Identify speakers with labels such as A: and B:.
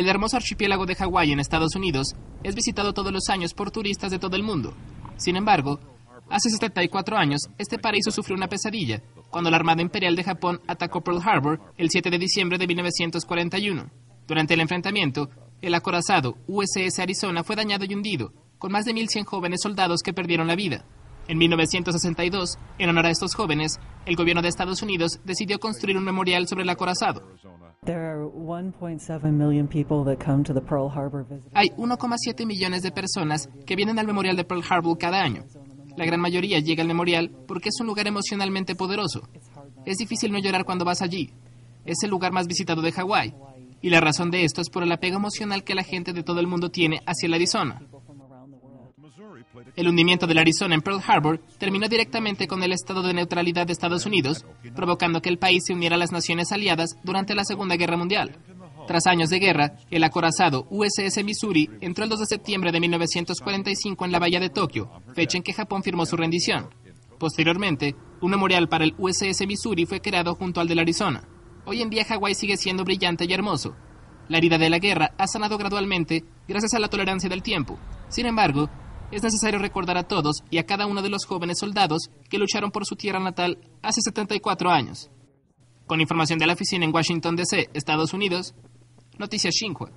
A: El hermoso archipiélago de Hawái en Estados Unidos es visitado todos los años por turistas de todo el mundo. Sin embargo, hace 74 años, este paraíso sufrió una pesadilla cuando la Armada Imperial de Japón atacó Pearl Harbor el 7 de diciembre de 1941. Durante el enfrentamiento, el acorazado USS Arizona fue dañado y hundido, con más de 1.100 jóvenes soldados que perdieron la vida. En 1962, en honor a estos jóvenes, el gobierno de Estados Unidos decidió construir un memorial sobre el acorazado.
B: Hay 1,7
A: millones de personas que vienen al memorial de Pearl Harbor cada año. La gran mayoría llega al memorial porque es un lugar emocionalmente poderoso. Es difícil no llorar cuando vas allí. Es el lugar más visitado de Hawái. Y la razón de esto es por el apego emocional que la gente de todo el mundo tiene hacia la Arizona. El hundimiento del Arizona en Pearl Harbor terminó directamente con el estado de neutralidad de Estados Unidos, provocando que el país se uniera a las naciones aliadas durante la Segunda Guerra Mundial. Tras años de guerra, el acorazado USS Missouri entró el 2 de septiembre de 1945 en la bahía de Tokio, fecha en que Japón firmó su rendición. Posteriormente, un memorial para el USS Missouri fue creado junto al del Arizona. Hoy en día Hawái sigue siendo brillante y hermoso. La herida de la guerra ha sanado gradualmente gracias a la tolerancia del tiempo. Sin embargo, es necesario recordar a todos y a cada uno de los jóvenes soldados que lucharon por su tierra natal hace 74 años. Con información de la oficina en Washington, D.C., Estados Unidos, Noticias Xinhua.